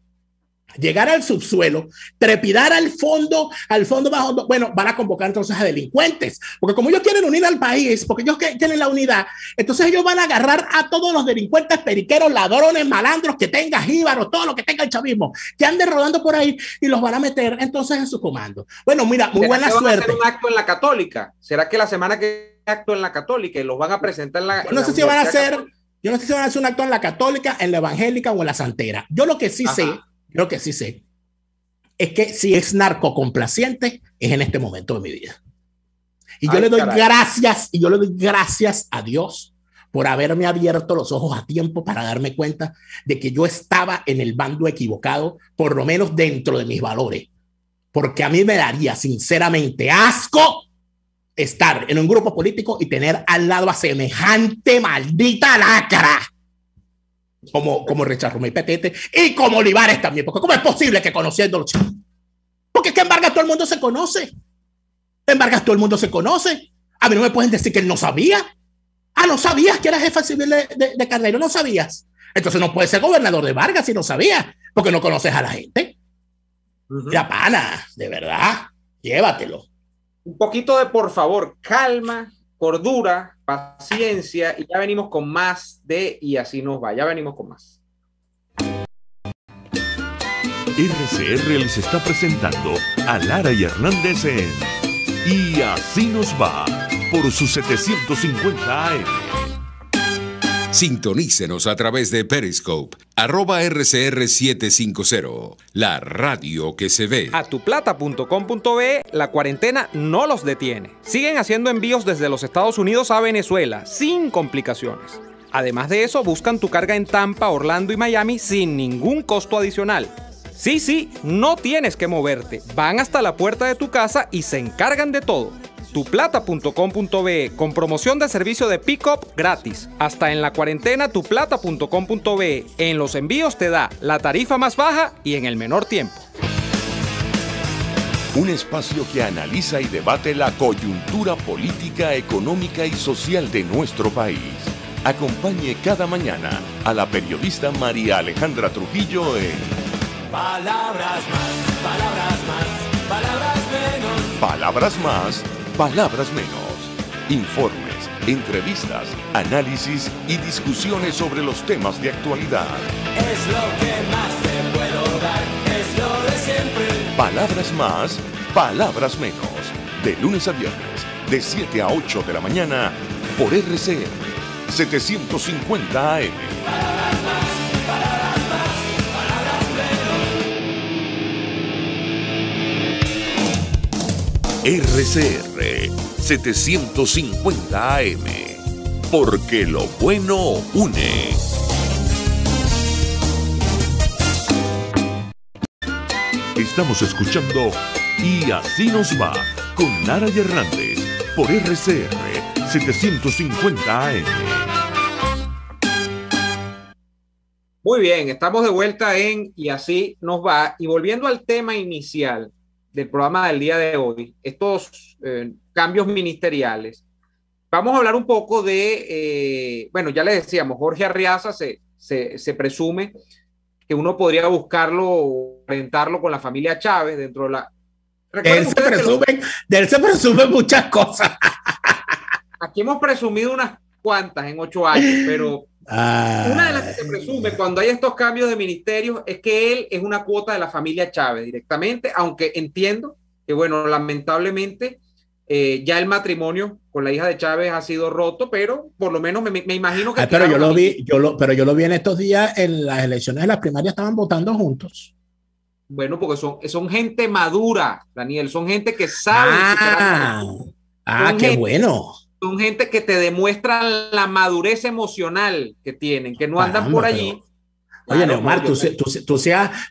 llegar al subsuelo, trepidar al fondo, al fondo bajo, bueno, van a convocar entonces a delincuentes, porque como ellos quieren unir al país, porque ellos tienen la unidad, entonces ellos van a agarrar a todos los delincuentes, periqueros, ladrones, malandros, que tenga jíbaros, todo lo que tenga el chavismo, que anden rodando por ahí y los van a meter entonces en su comando. Bueno, mira, muy buena que suerte. Van a hacer un acto en la católica? ¿Será que la semana que acto en la católica y los van a presentar en la... no sé si van a hacer... Yo no sé si van a hacer un acto en la católica, en la evangélica o en la santera. Yo lo que sí sé Creo que sí sé. Es que si es narcocomplaciente, es en este momento de mi vida. Y yo le doy gracias, y yo le doy gracias a Dios por haberme abierto los ojos a tiempo para darme cuenta de que yo estaba en el bando equivocado, por lo menos dentro de mis valores. Porque a mí me daría sinceramente asco estar en un grupo político y tener al lado a semejante maldita lacra como, como Richard Romay Petete y como Olivares también, porque ¿cómo es posible que chicos? Porque es que en Vargas todo el mundo se conoce. En Vargas todo el mundo se conoce. A mí no me pueden decir que él no sabía. Ah, no sabías que era jefe civil de, de, de no sabías. Entonces no puede ser gobernador de Vargas si no sabías, porque no conoces a la gente. Uh pana, de verdad, llévatelo. Un poquito de por favor, calma, cordura, paciencia y ya venimos con más de y así nos va, ya venimos con más. RCR les está presentando a Lara y Hernández en Y así nos va por sus 750 AM. Sintonícenos a través de Periscope, arroba RCR750, la radio que se ve. A tuplata.com.be, la cuarentena no los detiene. Siguen haciendo envíos desde los Estados Unidos a Venezuela, sin complicaciones. Además de eso, buscan tu carga en Tampa, Orlando y Miami sin ningún costo adicional. Sí, sí, no tienes que moverte. Van hasta la puerta de tu casa y se encargan de todo tuplata.com.be con promoción de servicio de pick-up gratis. Hasta en la cuarentena tuplata.com.be en los envíos te da la tarifa más baja y en el menor tiempo. Un espacio que analiza y debate la coyuntura política, económica y social de nuestro país. Acompañe cada mañana a la periodista María Alejandra Trujillo en Palabras más, palabras más, palabras menos. Palabras más Palabras menos. Informes, entrevistas, análisis y discusiones sobre los temas de actualidad. Es lo que más te puedo dar, es lo de siempre. Palabras más, palabras menos. De lunes a viernes, de 7 a 8 de la mañana, por RCR 750 AM. Palabras 750 AM. Porque lo bueno une. Estamos escuchando Y así nos va con Nara Yernández por RCR 750 AM. Muy bien, estamos de vuelta en Y así nos va. Y volviendo al tema inicial del programa del día de hoy, estos eh, cambios ministeriales. Vamos a hablar un poco de, eh, bueno, ya le decíamos, Jorge Arriaza se, se, presume que uno podría buscarlo o con la familia Chávez dentro de la... de él se presume muchas cosas. Aquí hemos presumido unas cuantas en ocho años, pero ah. una de las que se presume cuando hay estos cambios de ministerios es que él es una cuota de la familia Chávez directamente, aunque entiendo que, bueno, lamentablemente eh, ya el matrimonio con la hija de Chávez ha sido roto, pero por lo menos me, imagino que. pero yo lo vi, yo lo, pero yo lo vi en estos días en las elecciones de las primarias estaban votando juntos. Bueno, porque son, son gente madura, Daniel, son gente que sabe. Ah, ah qué bueno. Son gente que te demuestra la madurez emocional que tienen, que no andan por allí. oye, Leomar, pues, tú, tú, tú,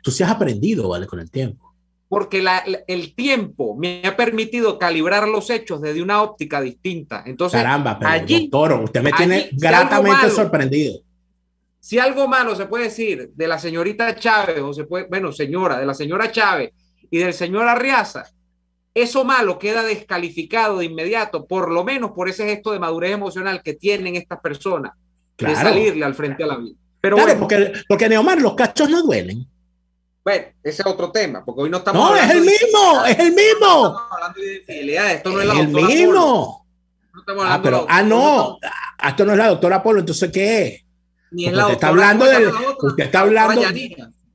tú, aprendido, ¿vale? Con el tiempo porque el tiempo me ha permitido calibrar los hechos desde una óptica distinta. Entonces, Caramba, pero allí, doctor, usted me tiene gratamente sorprendido. Si algo malo se puede decir de la señorita Chávez, o se puede, bueno, señora, de la señora Chávez y del señor Arriaza, eso malo queda descalificado de inmediato, por lo menos por ese gesto de madurez emocional que tienen estas personas de salirle al frente a la vida. Pero claro, porque, porque Neomar, los cachos no duelen. Bueno, ese es otro tema, porque hoy no estamos. No, es el mismo, es el mismo. No estamos hablando de infidelidad, esto no es, es la el mismo. Polo. No ah, pero, ah, no, ah, esto no es la doctora Polo, entonces ¿qué es? Ni es la usted, está hablando usted está hablando,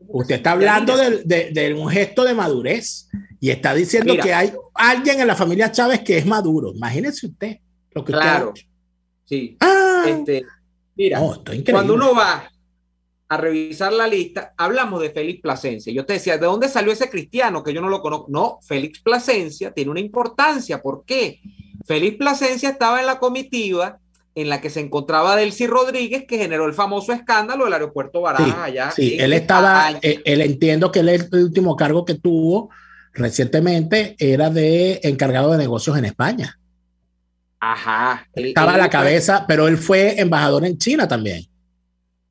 usted está hablando de, un gesto de madurez y está diciendo que hay alguien en la familia Chávez que es maduro. Imagínese usted lo que claro, Sí. Ah, este, Mira, cuando uno va a revisar la lista, hablamos de Félix Plasencia. Yo te decía, ¿de dónde salió ese cristiano que yo no lo conozco? No, Félix Plasencia tiene una importancia. ¿Por qué? Félix Plasencia estaba en la comitiva en la que se encontraba Delcy Rodríguez, que generó el famoso escándalo del aeropuerto Barajas allá. Sí, él estaba, eh, él, entiendo que el último cargo que tuvo recientemente era de encargado de negocios en España. Ajá. estaba a la cabeza, pero él fue embajador en China también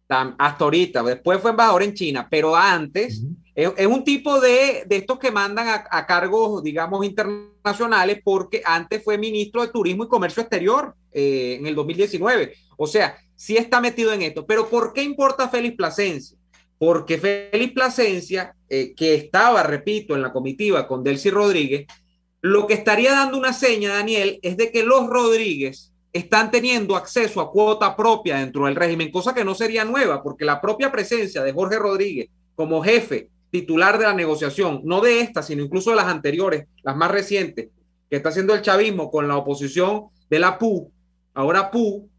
hasta ahorita, después fue embajador en China, pero antes es, un tipo de, estos que mandan a, cargos, digamos, internacionales, porque antes fue ministro de Turismo y Comercio Exterior eh, en el 2019. O sea, sí está metido en esto. Pero ¿por qué importa Félix Plasencia? Porque Félix Plasencia, eh, que estaba, repito, en la comitiva con Delcy Rodríguez, lo que estaría dando una seña, Daniel, es de que los Rodríguez están teniendo acceso a cuota propia dentro del régimen, cosa que no sería nueva, porque la propia presencia de Jorge Rodríguez como jefe titular de la negociación, no de esta, sino incluso de las anteriores, las más recientes, que está haciendo el chavismo con la oposición de la PU, ahora PU,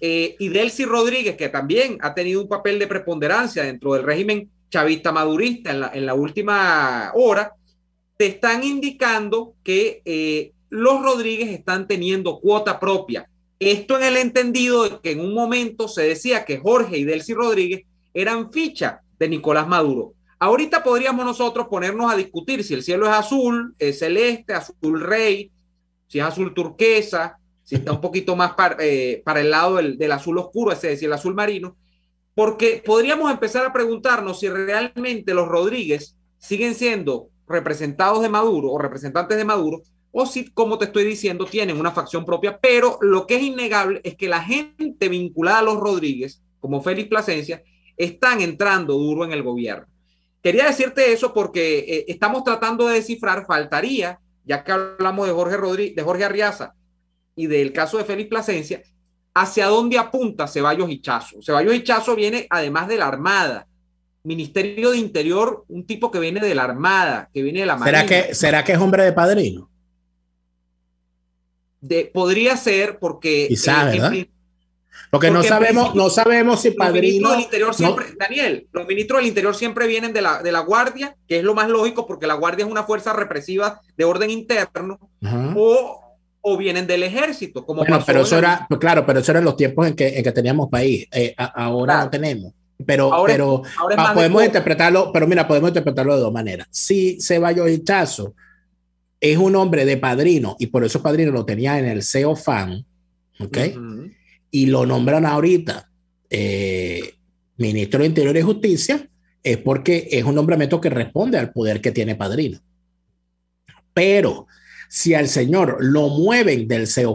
eh, y Delcy Rodríguez, que también ha tenido un papel de preponderancia dentro del régimen chavista madurista en la, última hora, te están indicando que eh, los Rodríguez están teniendo cuota propia esto en el entendido de que en un momento se decía que Jorge y Delcy Rodríguez eran ficha de Nicolás Maduro. Ahorita podríamos nosotros ponernos a discutir si el cielo es azul, es celeste, azul rey, si es azul turquesa, si está un poquito más eh, para, el lado del, del azul oscuro, es decir, el azul marino, porque podríamos empezar a preguntarnos si realmente los Rodríguez siguen siendo representados de Maduro o representantes de Maduro o si, como te estoy diciendo, tienen una facción propia, pero lo que es innegable es que la gente vinculada a los Rodríguez, como Félix Plasencia, están entrando duro en el gobierno. Quería decirte eso porque eh, estamos tratando de descifrar, faltaría, ya que hablamos de Jorge, Rodríguez, de Jorge Arriaza y del caso de Félix Plasencia, hacia dónde apunta Ceballos Hichazo. Ceballos Hichazo viene además de la Armada. Ministerio de Interior, un tipo que viene de la Armada, que viene de la Marina. ¿será que es hombre de padrino? podría ser porque... Eh, porque, no pues, sabemos, no sabemos si padrino. Los ministros del interior siempre, Daniel, los ministros del interior siempre vienen de la, de la Guardia, que es lo más lógico, porque la Guardia es una fuerza represiva de orden interno, o, o, vienen del ejército. Como pero eso era, claro, pero eso eran los tiempos en que, en que teníamos país. Eh, ahora no tenemos. Pero, pero ah, podemos interpretarlo, pero mira, podemos interpretarlo de dos maneras. Si se va yo hinchazo es un hombre de padrino y por eso padrino lo tenía en el CEO fan, ¿ok? Y lo nombran ahorita eh, ministro de Interior y Justicia, es porque es un nombramiento que responde al poder que tiene padrino. Pero si al señor lo mueven del CEO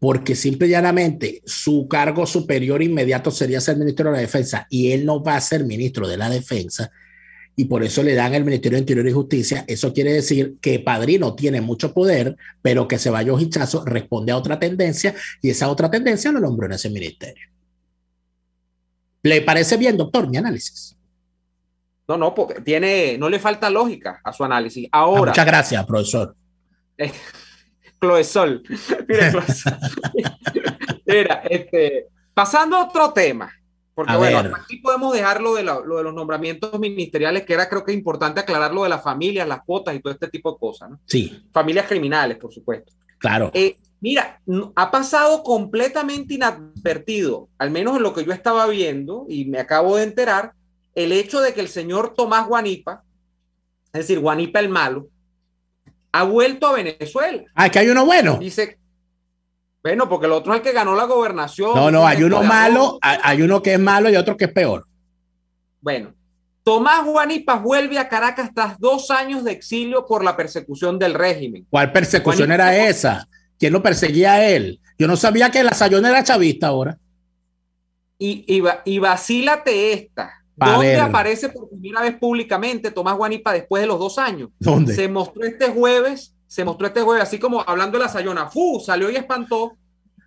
porque simple y llanamente su cargo superior inmediato sería ser ministro de la defensa y él no va a ser ministro de la defensa, y por eso le dan el Ministerio de Interior y Justicia. Eso quiere decir que Padrino tiene mucho poder, pero que se Ceballos hinchazo, responde a otra tendencia y esa otra tendencia lo nombró en ese ministerio. ¿Le parece bien, doctor, mi análisis? No, no, porque tiene, no le falta lógica a su análisis. Ah, Ahora. muchas gracias, profesor. Eh, Cloesol. Mira, este, pasando a otro tema porque bueno, aquí podemos dejar lo de, la, lo de los nombramientos ministeriales, que era creo que importante aclarar lo de las familias, las cuotas y todo este tipo de cosas, ¿no? Sí. Familias criminales, por supuesto. Claro. Eh, mira, ha pasado completamente inadvertido, al menos en lo que yo estaba viendo y me acabo de enterar, el hecho de que el señor Tomás Guanipa, es decir, Guanipa el malo, ha vuelto a Venezuela. Ah, que hay uno bueno. Dice, bueno, porque el otro es el que ganó la gobernación. No, no, hay uno malo, hay uno que es malo y otro que es peor. Bueno, Tomás Juanipas vuelve a Caracas tras dos años de exilio por la persecución del régimen. ¿Cuál persecución era esa? ¿Quién lo perseguía a él? Yo no sabía que la Sayón era chavista ahora. Y, vacílate esta. ¿Dónde aparece por primera vez públicamente Tomás Guanipa después de los dos años? ¿Dónde? Se mostró este jueves se mostró este jueves, así como hablando de la Sayona, ¡fu! salió y espantó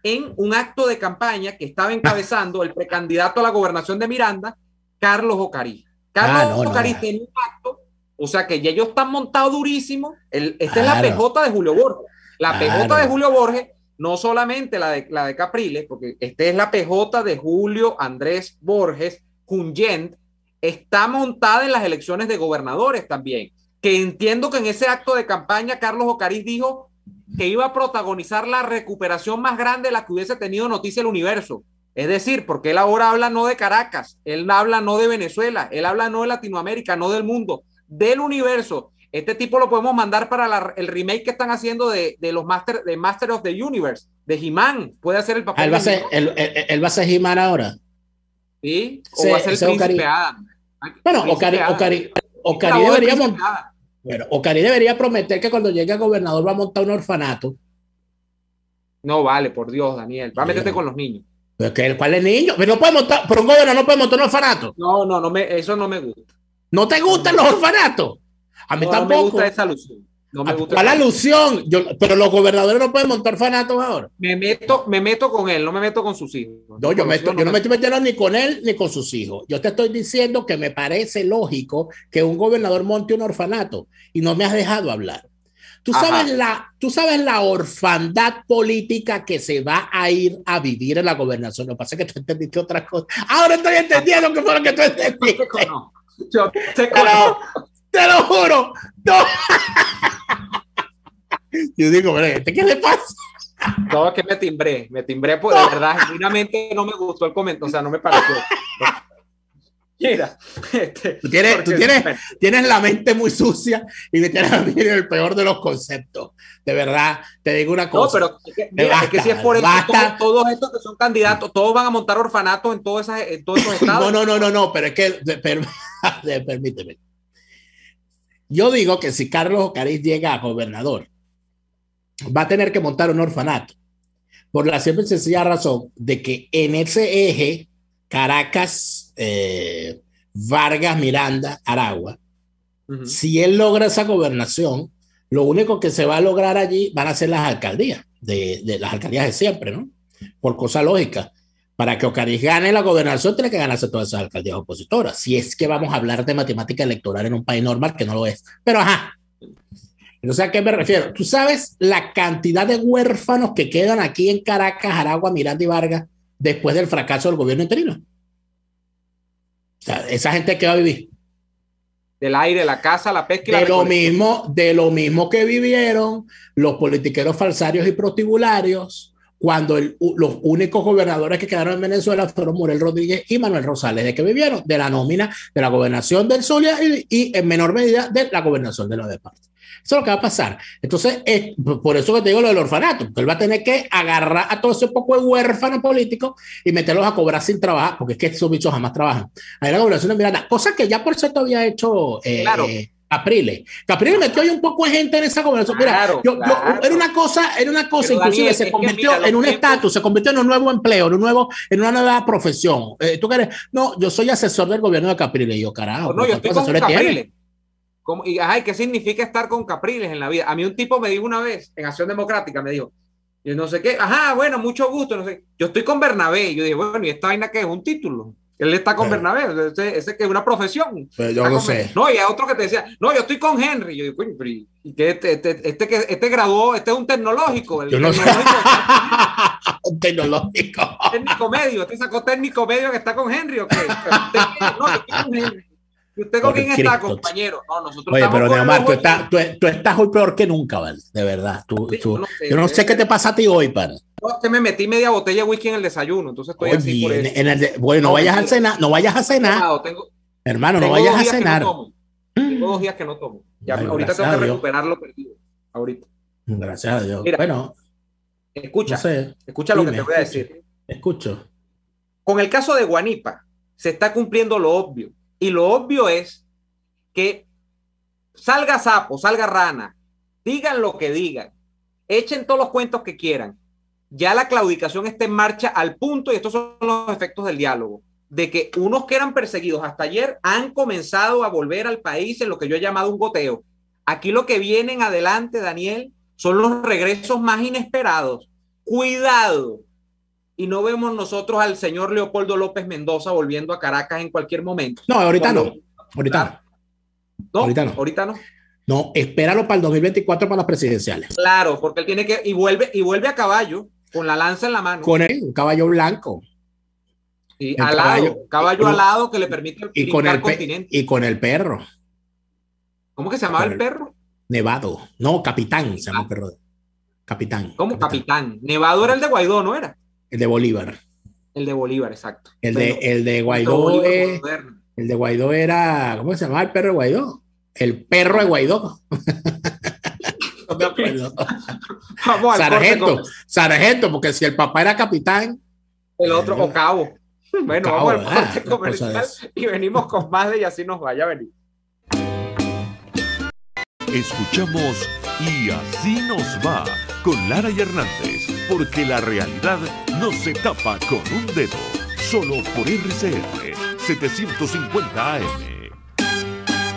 en un acto de campaña que estaba encabezando el precandidato a la gobernación de Miranda, Carlos Ocarí. Carlos ah, Ocarí un acto, o sea que ya ellos están montados durísimo. esta es la PJ de Julio Borges. La PJ de Julio Borges, no solamente la de, la de Capriles, porque esta es la PJ de Julio Andrés Borges, Junyent, está montada en las elecciones de gobernadores también que entiendo que en ese acto de campaña Carlos Ocariz dijo que iba a protagonizar la recuperación más grande de la que hubiese tenido noticia el universo. Es decir, porque él ahora habla no de Caracas, él habla no de Venezuela, él habla no de Latinoamérica, no del mundo, del universo. Este tipo lo podemos mandar para el remake que están haciendo de, los master, de of the Universe, de Jimán. Puede ser el papel. Él va, a ser, él, ahora. Sí, o va a ser el Adam. Bueno, Ocarí debería, Ocari debería prometer que cuando llegue a gobernador va a montar un orfanato. No vale, por Dios, Daniel. Va a meterte con los niños. que, ¿Cuál es niño? Pero no puede montar, por un gobernador no puede montar un orfanato. No, no, no eso no me gusta. ¿No te gustan los orfanatos? A mí tampoco. No me gusta esa alusión. No me ah, alusión? pero los gobernadores no pueden montar orfanatos ahora. Me meto, me meto con él, no me meto con sus hijos. No, yo, no me estoy metiendo ni con él ni con sus hijos. Yo te estoy diciendo que me parece lógico que un gobernador monte un orfanato y no me has dejado hablar. Tú sabes, la, tú sabes la orfandad política que se va a ir a vivir en la gobernación. Lo que pasa que tú entendiste otra cosa. Ahora estoy entendiendo que fue lo que tú entendiste te lo juro. Yo digo, ¿este qué le pasa? No, es que me timbré, me timbré, pues. de verdad, genuinamente no me gustó el comentario, o sea, no me pareció. Mira, este, tú, tienes, tú tienes, tienes, la mente muy sucia y me tienes el peor de los conceptos. De verdad, te digo una cosa. No, pero es que, si es por eso, todos, todos, estos que son candidatos, todos van a montar orfanatos en, esas, en todos esos estados. No, no, no, no, no, pero es que, permíteme. Yo digo que si Carlos Ocariz llega a gobernador, va a tener que montar un orfanato, por la simple y sencilla razón de que en ese eje, Caracas, eh, Vargas, Miranda, Aragua, si él logra esa gobernación, lo único que se va a lograr allí van a ser las alcaldías, de, de las alcaldías de siempre, ¿no? Por cosa lógica. Para que Ocariz gane la gobernación, tiene que ganarse todas esas alcaldías opositoras. Si es que vamos a hablar de matemática electoral en un país normal, que no lo es. Pero ajá. Entonces, ¿a qué me refiero? Tú sabes la cantidad de huérfanos que quedan aquí en Caracas, Aragua, Miranda y Vargas después del fracaso del gobierno interino. O sea, esa gente que va a vivir. Del aire, la casa, la pesca de lo mismo De lo mismo que vivieron los politiqueros falsarios y prostibularios cuando los únicos gobernadores que quedaron en Venezuela fueron Morel Rodríguez y Manuel Rosales. ¿De que vivieron? De la nómina de la gobernación del Zulia y, en menor medida de la gobernación de los departamentos. Eso es lo que va a pasar. Entonces, por eso que te digo lo del orfanato, que él va a tener que agarrar a todo ese poco de huérfano político y meterlos a cobrar sin trabajar, porque es que esos bichos jamás trabajan. Ahí la gobernación de Miranda, cosa que ya por cierto había hecho. Eh, claro. Capriles. Capriles metió ahí un poco de gente en esa conversación. era una cosa, era una cosa, inclusive se convirtió en un estatus, se convirtió en un nuevo empleo, en un nuevo, en una nueva profesión. Eh, tú tú eres, no, yo soy asesor del gobierno de Capriles. Y yo, carajo, no, yo estoy con Capriles. y, ay, ¿qué significa estar con Capriles en la vida? A mí un tipo me dijo una vez, en Acción Democrática, me dijo, yo no sé qué, ajá, bueno, mucho gusto, no sé. Yo estoy con Bernabé. Yo dije, bueno, ¿y esta vaina que es? ¿Un título? Él está con Bernabé, ese, que es una profesión. Pues yo no sé. No, y hay otro que te decía, no, yo estoy con Henry. Yo digo, y que este, este, este, que este graduó, este es un tecnológico. El yo no sé. un tecnológico. Técnico medio, este sacó técnico medio que está con Henry, ¿o qué? no, Henry. usted con quién está, compañero? No, nosotros Oye, pero Neomar, tú, está, tú, estás hoy peor que nunca, ¿vale? De verdad. Tú, yo no sé, qué te pasa a ti hoy, para que me metí media botella de whisky en el desayuno, entonces estoy en, el bueno, no, vayas a cenar, no vayas a cenar. hermano, no vayas a cenar. Todos tengo mm. dos días que no tomo. Ya, ahorita tengo que recuperar lo perdido. Ahorita. Gracias a Dios. bueno, escucha, escucha lo que te voy a decir. Escucho. Con el caso de Guanipa, se está cumpliendo lo obvio. Y lo obvio es que salga sapo, salga rana, digan lo que digan, echen todos los cuentos que quieran ya la claudicación está en marcha al punto, y estos son los efectos del diálogo, de que unos que eran perseguidos hasta ayer han comenzado a volver al país en lo que yo he llamado un goteo. Aquí lo que vienen adelante, Daniel, son los regresos más inesperados. Cuidado. Y no vemos nosotros al señor Leopoldo López Mendoza volviendo a Caracas en cualquier momento. No, ahorita no. Ahorita no. Ah. no. Ahorita no. no. No, espéralo para el 2024 para las presidenciales. Claro, porque él tiene que y vuelve y vuelve a caballo. Con la lanza en la mano. Con él, un caballo blanco. Y alado, caballo, alado que le permite y con el Y con el perro. ¿Cómo que se llamaba el, perro? Nevado. No, capitán se llama el ah. perro. Capitán. ¿Cómo capitán. Nevado era el de Guaidó, ¿no era? El de Bolívar. El de Bolívar, exacto. El de, el de Guaidó. el de Guaidó era. ¿Cómo se llamaba el perro de Guaidó? El perro de Guaidó. Vamos sargento, sargento, porque si el papá era capitán. El otro, o cabo. Bueno, vamos al comercial y venimos con más de y así nos vaya a venir. Escuchamos y así nos va con Lara y Hernández, porque la realidad no se tapa con un dedo, solo por RCR 750 AM.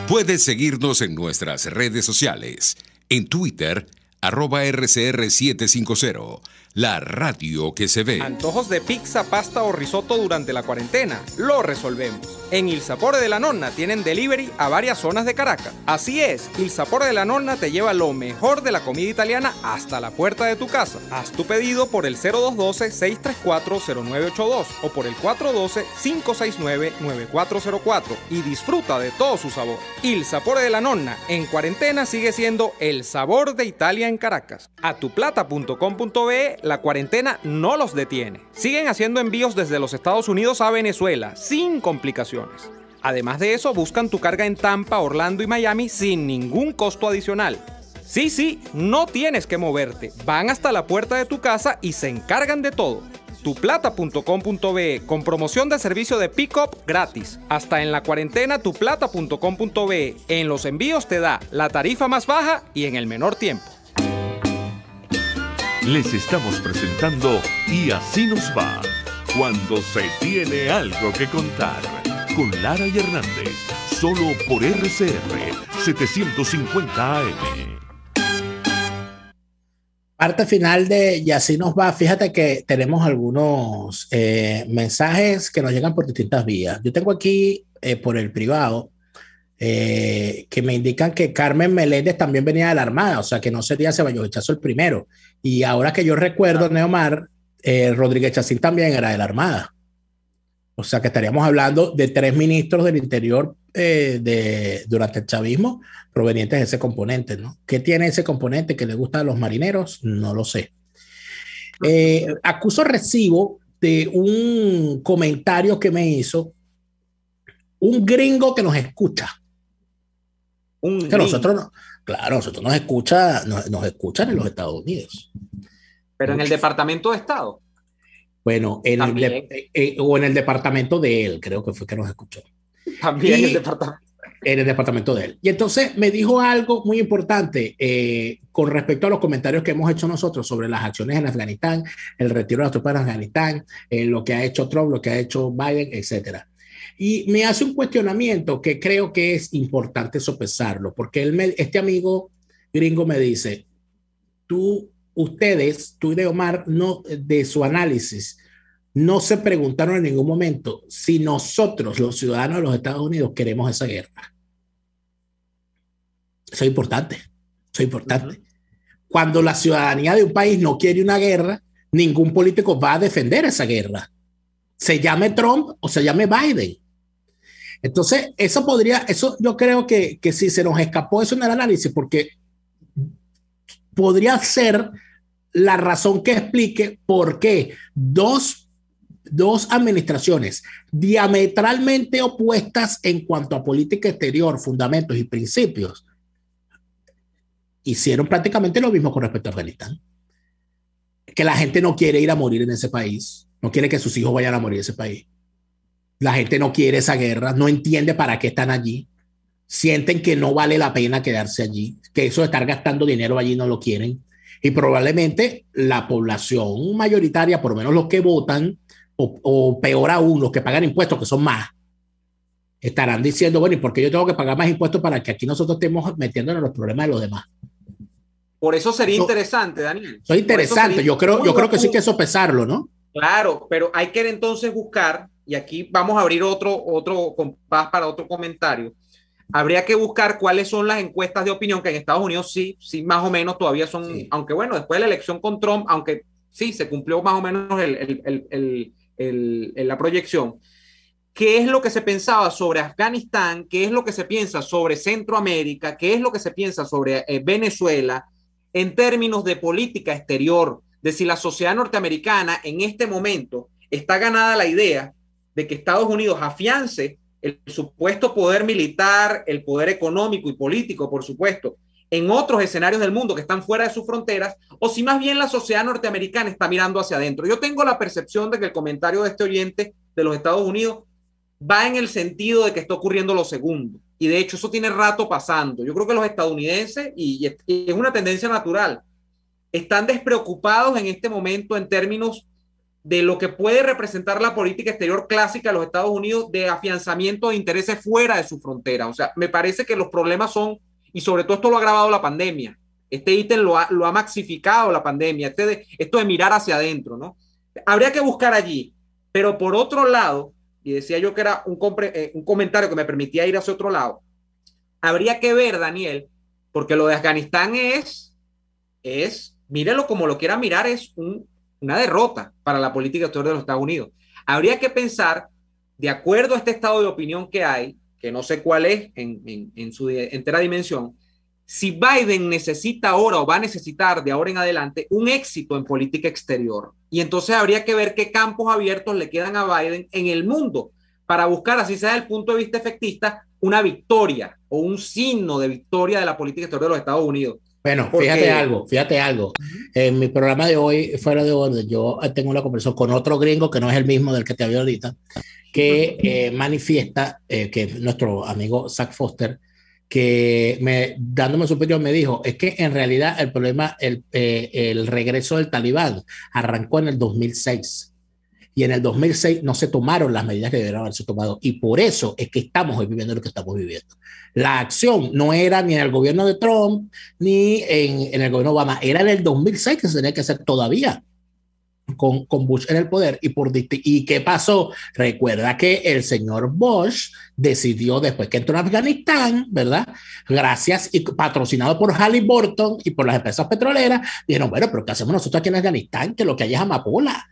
Puedes seguirnos en nuestras redes sociales en Twitter, arroba RCR750 la radio que se ve. Antojos de pizza, pasta o risotto durante la cuarentena, lo resolvemos. En Il Sapore de la Nonna tienen delivery a varias zonas de Caracas. Así es, Il Sapore de la Nonna te lleva lo mejor de la comida italiana hasta la puerta de tu casa. Haz tu pedido por el 0212-634-0982 o por el 412-569-9404 y disfruta de todo su sabor. Il Sapore de la Nonna en cuarentena sigue siendo el sabor de Italia en Caracas. A tuplata.com.be la cuarentena no los detiene. Siguen haciendo envíos desde los Estados Unidos a Venezuela, sin complicaciones. Además de eso, buscan tu carga en Tampa, Orlando y Miami sin ningún costo adicional. Sí, sí, no tienes que moverte. Van hasta la puerta de tu casa y se encargan de todo. Tuplata.com.be con promoción de servicio de pick-up gratis. Hasta en la cuarentena, tuplata.com.be. En los envíos te da la tarifa más baja y en el menor tiempo les estamos presentando Y así nos va, cuando se tiene algo que contar, con Lara y Hernández, solo por RCR 750 AM. Parte final de Y así nos va, fíjate que tenemos algunos eh, mensajes que nos llegan por distintas vías. Yo tengo aquí eh, por el privado eh, que me indican que Carmen Meléndez también venía de la Armada, o sea que no sería Ceballos Hechazo el primero. Y ahora que yo recuerdo, Neomar, eh, Rodríguez Chacín también era de la Armada. O sea que estaríamos hablando de tres ministros del interior eh, de, durante el chavismo provenientes de ese componente, ¿no? ¿Qué tiene ese componente que le gusta a los marineros? No lo sé. Eh, acuso recibo de un comentario que me hizo un gringo que nos escucha. Un que nosotros no, Claro, nosotros nos escucha, nos, escuchan en los Estados Unidos. Pero en el Departamento de Estado. Bueno, en el eh, eh, o en el departamento de él, creo que fue que nos escuchó. También en el departamento. En el departamento de él. Y entonces me dijo algo muy importante eh, con respecto a los comentarios que hemos hecho nosotros sobre las acciones en Afganistán, el retiro de las tropas en Afganistán, lo que ha hecho Trump, lo que ha hecho Biden, etcétera. Y me hace un cuestionamiento que creo que es importante sopesarlo, porque este amigo gringo me dice, tú, ustedes, tú y de Omar, no, de su análisis, no se preguntaron en ningún momento si nosotros, los ciudadanos de los Estados Unidos, queremos esa guerra. Eso es importante, eso es importante. Cuando la ciudadanía de un país no quiere una guerra, ningún político va a defender esa guerra. Se llame Trump o se llame Biden. Entonces, eso podría, eso yo creo que, que si se nos escapó eso en el análisis, porque podría ser la razón que explique por qué dos, dos administraciones diametralmente opuestas en cuanto a política exterior, fundamentos y principios, hicieron prácticamente lo mismo con respecto a Afganistán. Que la gente no quiere ir a morir en ese país, no quiere que sus hijos vayan a morir en ese país. La gente no quiere esa guerra, no entiende para qué están allí, sienten que no vale la pena quedarse allí, que eso de estar gastando dinero allí no lo quieren. Y probablemente la población mayoritaria, por lo menos los que votan, o, peor aún, los que pagan impuestos, que son más, estarán diciendo, bueno, ¿y por qué yo tengo que pagar más impuestos para que aquí nosotros estemos metiéndonos en los problemas de los demás? Por eso sería interesante, Daniel. Es interesante, yo creo, yo creo que sí que eso pesarlo, ¿no? Claro, pero hay que entonces buscar y aquí vamos a abrir otro, otro compás para otro comentario, habría que buscar cuáles son las encuestas de opinión, que en Estados Unidos sí, sí, más o menos todavía son, aunque bueno, después de la elección con Trump, aunque sí, se cumplió más o menos el, la proyección. ¿Qué es lo que se pensaba sobre Afganistán? ¿Qué es lo que se piensa sobre Centroamérica? ¿Qué es lo que se piensa sobre eh, Venezuela en términos de política exterior? De si la sociedad norteamericana en este momento está ganada la idea de que Estados Unidos afiance el supuesto poder militar, el poder económico y político, por supuesto, en otros escenarios del mundo que están fuera de sus fronteras, o si más bien la sociedad norteamericana está mirando hacia adentro. Yo tengo la percepción de que el comentario de este oyente de los Estados Unidos va en el sentido de que está ocurriendo lo segundo. Y de hecho eso tiene rato pasando. Yo creo que los estadounidenses, y, y es una tendencia natural, están despreocupados en este momento en términos de lo que puede representar la política exterior clásica de los Estados Unidos de afianzamiento de intereses fuera de su frontera. O sea, me parece que los problemas son, y sobre todo esto lo ha agravado la pandemia, este ítem lo ha, maxificado la pandemia, este esto de mirar hacia adentro, ¿no? Habría que buscar allí, pero por otro lado, y decía yo que era un, eh, un comentario que me permitía ir hacia otro lado, habría que ver, Daniel, porque lo de Afganistán es, es, mírelo como lo quiera mirar, es un una derrota para la política exterior de los Estados Unidos. Habría que pensar, de acuerdo a este estado de opinión que hay, que no sé cuál es en, su entera dimensión, si Biden necesita ahora o va a necesitar de ahora en adelante un éxito en política exterior. Y entonces habría que ver qué campos abiertos le quedan a Biden en el mundo para buscar, así sea desde el punto de vista efectista, una victoria o un signo de victoria de la política exterior de los Estados Unidos. Bueno, fíjate algo, fíjate algo. En mi programa de hoy, fuera de orden, yo tengo una conversación con otro gringo que no es el mismo del que te había ahorita, que eh, manifiesta, eh, que nuestro amigo Zach Foster, que me, dándome su opinión me dijo, es que en realidad el problema, el, eh, el regreso del talibán arrancó en el 2006 y en el 2006 no se tomaron las medidas que deberían haberse tomado. Y por eso es que estamos hoy viviendo lo que estamos viviendo. La acción no era ni en el gobierno de Trump ni en, el gobierno Obama, era en el 2006 que se tenía que hacer todavía. Con, con, Bush en el poder y por y qué pasó recuerda que el señor Bush decidió después que entró en Afganistán verdad gracias y patrocinado por Halliburton y por las empresas petroleras dijeron bueno pero qué hacemos nosotros aquí en Afganistán que lo que hay es amapola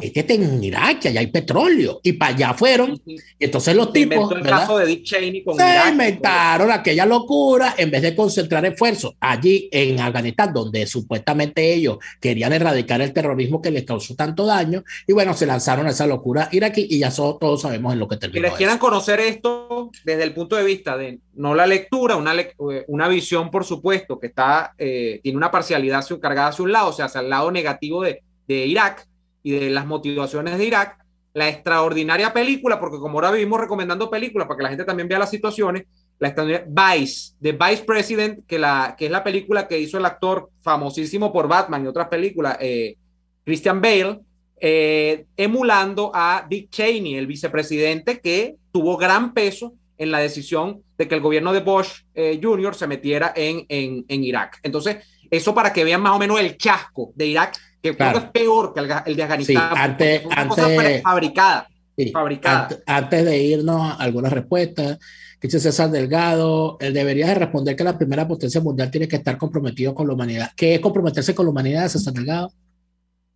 que en Irak, que allá hay petróleo. Y para allá fueron. entonces los tipos. El caso de Cheney con Se inventaron aquella locura en vez de concentrar esfuerzos allí en Afganistán, donde supuestamente ellos querían erradicar el terrorismo que les causó tanto daño. Y bueno, se lanzaron a esa locura iraquí y ya todos sabemos en lo que terminó. Quienes quieran conocer esto desde el punto de vista de no la lectura, una, eh, una visión, por supuesto, que está, eh, tiene una parcialidad cargada hacia un lado, o sea, hacia el lado negativo de, de Irak y de las motivaciones de Irak, la extraordinaria película, porque como ahora vivimos recomendando películas para que la gente también vea las situaciones, la Vice, The Vice President, que, la, que es la película que hizo el actor famosísimo por Batman y otras películas, eh, Christian Bale, eh, emulando a Dick Cheney, el vicepresidente que tuvo gran peso en la decisión de que el gobierno de Bush eh, Jr. se metiera en, en, en Irak. Entonces, eso para que vean más o menos el chasco de Irak que es peor que el, de Afganistán. Sí, antes, antes, fabricada, fabricada. Antes, de irnos, algunas respuestas. Dice César Delgado, él eh, debería de responder que la primera potencia mundial tiene que estar comprometido con la humanidad. ¿Qué es comprometerse con la humanidad, César Delgado?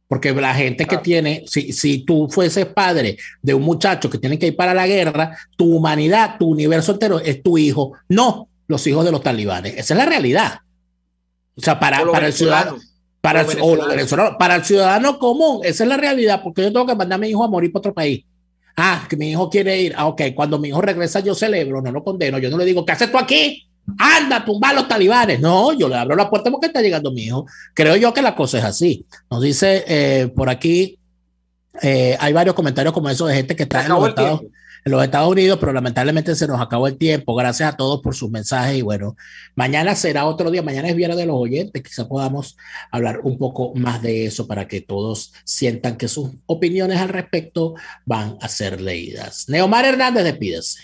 Porque la gente que tiene, si, tú fueses padre de un muchacho que tiene que ir para la guerra, tu humanidad, tu universo entero es tu hijo, no los hijos de los talibanes. Esa es la realidad. O sea, para, para el ciudadano, para, el ciudadano común, esa es la realidad, porque yo tengo que mandar a mi hijo a morir para otro país. Ah, que mi hijo quiere ir. Ah, ok, cuando mi hijo regresa yo celebro, no lo condeno, yo no le digo, ¿qué haces tú aquí? Anda, tumba a los talibanes. No, yo le abro la puerta porque está llegando mi hijo. Creo yo que la cosa es así. Nos dice eh, por aquí, eh, hay varios comentarios como eso de gente que está en los Estados en los Estados Unidos, pero lamentablemente se nos acabó el tiempo. Gracias a todos por sus mensajes y bueno, mañana será otro día, mañana es viernes de los oyentes, quizá podamos hablar un poco más de eso para que todos sientan que sus opiniones al respecto van a ser leídas. Neomar Hernández, despídese.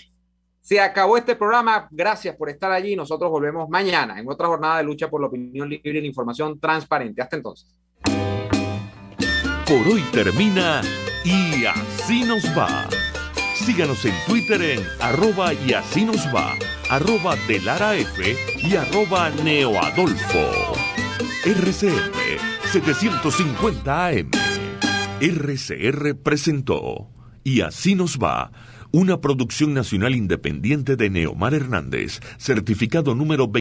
Se acabó este programa. Gracias por estar allí. Nosotros volvemos mañana en otra jornada de lucha por la opinión libre y la información transparente. Hasta entonces. Por hoy termina y así nos va Síganos en Twitter en arroba y así nos va, arroba de y arroba neoadolfo. RCR 750 AM. RCR presentó Y así nos va, una producción nacional independiente de Neomar Hernández, certificado número 20.